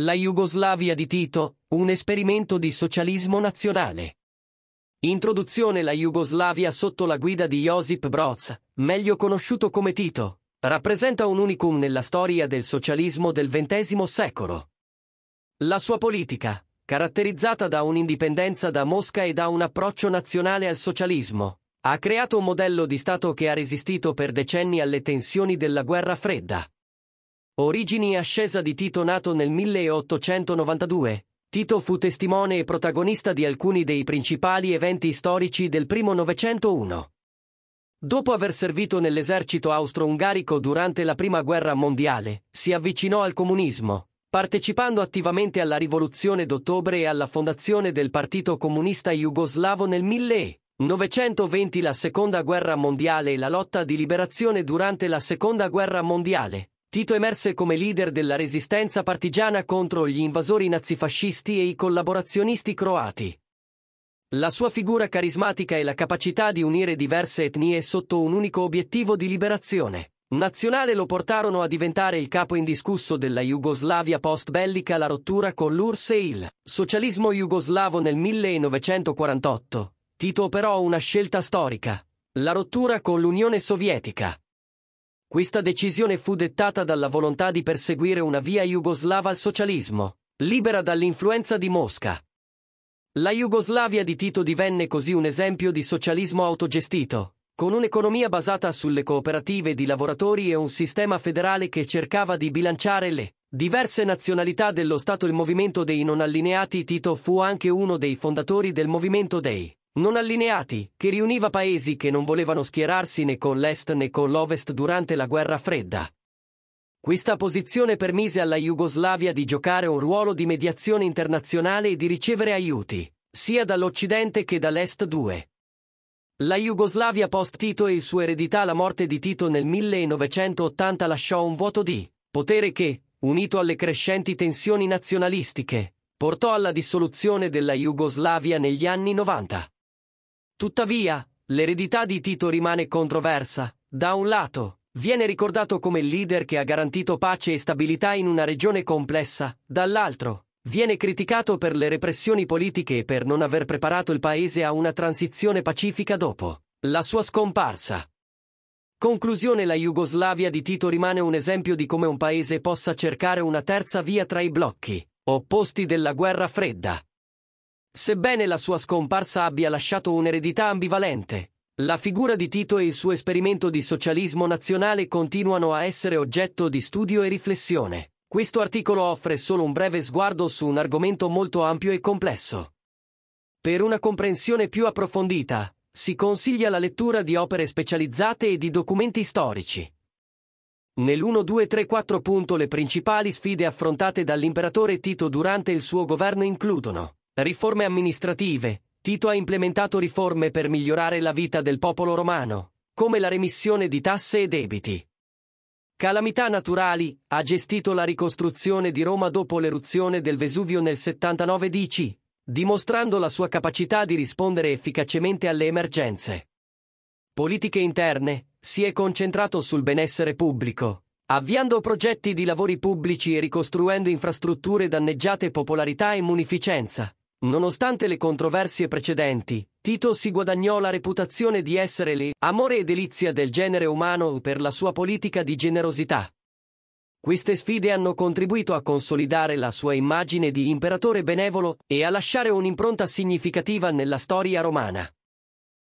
La Jugoslavia di Tito, un esperimento di socialismo nazionale. Introduzione La Jugoslavia sotto la guida di Josip Broz, meglio conosciuto come Tito, rappresenta un unicum nella storia del socialismo del XX secolo. La sua politica, caratterizzata da un'indipendenza da Mosca e da un approccio nazionale al socialismo, ha creato un modello di Stato che ha resistito per decenni alle tensioni della guerra fredda. Origini ascesa di Tito nato nel 1892. Tito fu testimone e protagonista di alcuni dei principali eventi storici del primo Novecento Dopo aver servito nell'esercito austro-ungarico durante la Prima Guerra Mondiale, si avvicinò al comunismo, partecipando attivamente alla rivoluzione d'ottobre e alla fondazione del Partito Comunista Jugoslavo nel 1920 la Seconda Guerra Mondiale e la lotta di liberazione durante la Seconda Guerra Mondiale. Tito emerse come leader della resistenza partigiana contro gli invasori nazifascisti e i collaborazionisti croati. La sua figura carismatica e la capacità di unire diverse etnie sotto un unico obiettivo di liberazione nazionale lo portarono a diventare il capo indiscusso della Jugoslavia post-bellica la rottura con l'URSS e il socialismo jugoslavo nel 1948. Tito operò una scelta storica, la rottura con l'Unione Sovietica. Questa decisione fu dettata dalla volontà di perseguire una via jugoslava al socialismo, libera dall'influenza di Mosca. La Jugoslavia di Tito divenne così un esempio di socialismo autogestito, con un'economia basata sulle cooperative di lavoratori e un sistema federale che cercava di bilanciare le diverse nazionalità dello Stato. Il movimento dei non allineati Tito fu anche uno dei fondatori del movimento dei non allineati, che riuniva paesi che non volevano schierarsi né con l'Est né con l'Ovest durante la Guerra Fredda. Questa posizione permise alla Jugoslavia di giocare un ruolo di mediazione internazionale e di ricevere aiuti, sia dall'Occidente che dall'Est 2. La Jugoslavia post-Tito e il suo eredità alla morte di Tito nel 1980 lasciò un vuoto di potere che, unito alle crescenti tensioni nazionalistiche, portò alla dissoluzione della Jugoslavia negli anni 90. Tuttavia, l'eredità di Tito rimane controversa. Da un lato, viene ricordato come il leader che ha garantito pace e stabilità in una regione complessa, dall'altro, viene criticato per le repressioni politiche e per non aver preparato il paese a una transizione pacifica dopo la sua scomparsa. Conclusione La Jugoslavia di Tito rimane un esempio di come un paese possa cercare una terza via tra i blocchi opposti della guerra fredda. Sebbene la sua scomparsa abbia lasciato un'eredità ambivalente, la figura di Tito e il suo esperimento di socialismo nazionale continuano a essere oggetto di studio e riflessione. Questo articolo offre solo un breve sguardo su un argomento molto ampio e complesso. Per una comprensione più approfondita, si consiglia la lettura di opere specializzate e di documenti storici. Nell'1-2-3-4 punto le principali sfide affrontate dall'imperatore Tito durante il suo governo includono Riforme amministrative. Tito ha implementato riforme per migliorare la vita del popolo romano, come la remissione di tasse e debiti. Calamità naturali. Ha gestito la ricostruzione di Roma dopo l'eruzione del Vesuvio nel 79 DC, dimostrando la sua capacità di rispondere efficacemente alle emergenze. Politiche interne. Si è concentrato sul benessere pubblico, avviando progetti di lavori pubblici e ricostruendo infrastrutture danneggiate popolarità e munificenza, Nonostante le controversie precedenti, Tito si guadagnò la reputazione di essere l'amore e delizia del genere umano per la sua politica di generosità. Queste sfide hanno contribuito a consolidare la sua immagine di imperatore benevolo e a lasciare un'impronta significativa nella storia romana.